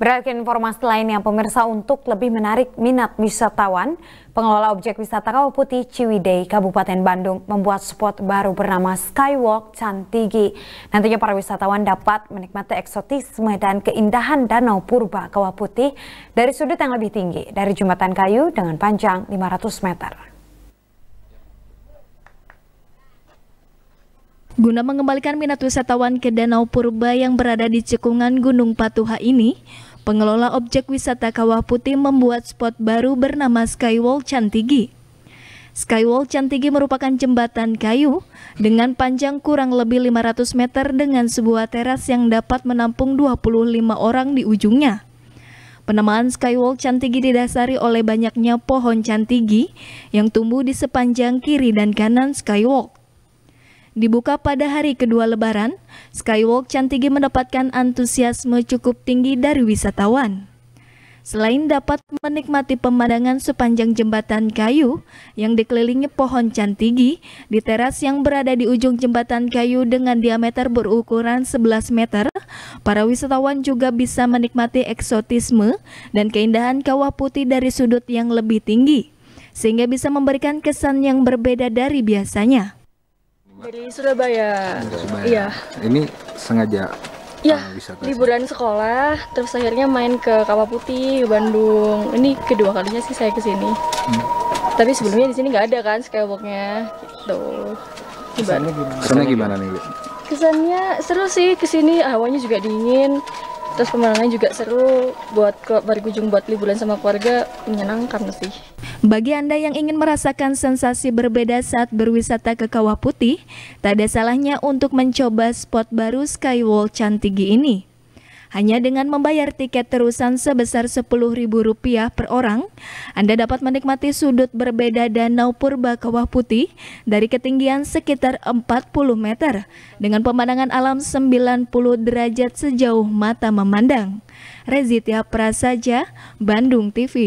Beralih ke informasi lainnya, pemirsa untuk lebih menarik minat wisatawan, pengelola objek wisata Kawah Putih Ciwidey, Kabupaten Bandung membuat spot baru bernama Skywalk Cantigi. Nantinya para wisatawan dapat menikmati eksotisme dan keindahan Danau Purba Kawah Putih dari sudut yang lebih tinggi, dari jembatan kayu dengan panjang 500 meter. Guna mengembalikan minat wisatawan ke Danau Purba yang berada di cekungan Gunung Patuha ini, pengelola objek wisata Kawah Putih membuat spot baru bernama Skywall Cantigi. Skywall Cantigi merupakan jembatan kayu dengan panjang kurang lebih 500 meter dengan sebuah teras yang dapat menampung 25 orang di ujungnya. Penamaan Skywalk Cantigi didasari oleh banyaknya pohon cantigi yang tumbuh di sepanjang kiri dan kanan Skywalk. Dibuka pada hari kedua lebaran, Skywalk Cantigi mendapatkan antusiasme cukup tinggi dari wisatawan. Selain dapat menikmati pemandangan sepanjang jembatan kayu yang dikelilingi pohon cantigi, di teras yang berada di ujung jembatan kayu dengan diameter berukuran 11 meter, para wisatawan juga bisa menikmati eksotisme dan keindahan kawah putih dari sudut yang lebih tinggi, sehingga bisa memberikan kesan yang berbeda dari biasanya. Dari Surabaya. Iya. Ini sengaja Ya, liburan sekolah, terus akhirnya main ke Kawah Putih, Bandung. Ini kedua kalinya sih saya kesini. Hmm. Tapi sebelumnya di sini nggak ada kan skywalknya, gitu. Kesannya gimana? Kesannya gimana nih? Kesannya seru sih kesini, awalnya juga dingin, terus pemandangannya juga seru. Buat ke berkunjung buat liburan sama keluarga menyenangkan sih. Bagi Anda yang ingin merasakan sensasi berbeda saat berwisata ke Kawah Putih, tak ada salahnya untuk mencoba spot baru Skywall Cantigi ini. Hanya dengan membayar tiket terusan sebesar Rp10.000 per orang, Anda dapat menikmati sudut berbeda Danau Purba Kawah Putih dari ketinggian sekitar 40 meter dengan pemandangan alam 90 derajat sejauh mata memandang. Rezitia Prasaja, Bandung TV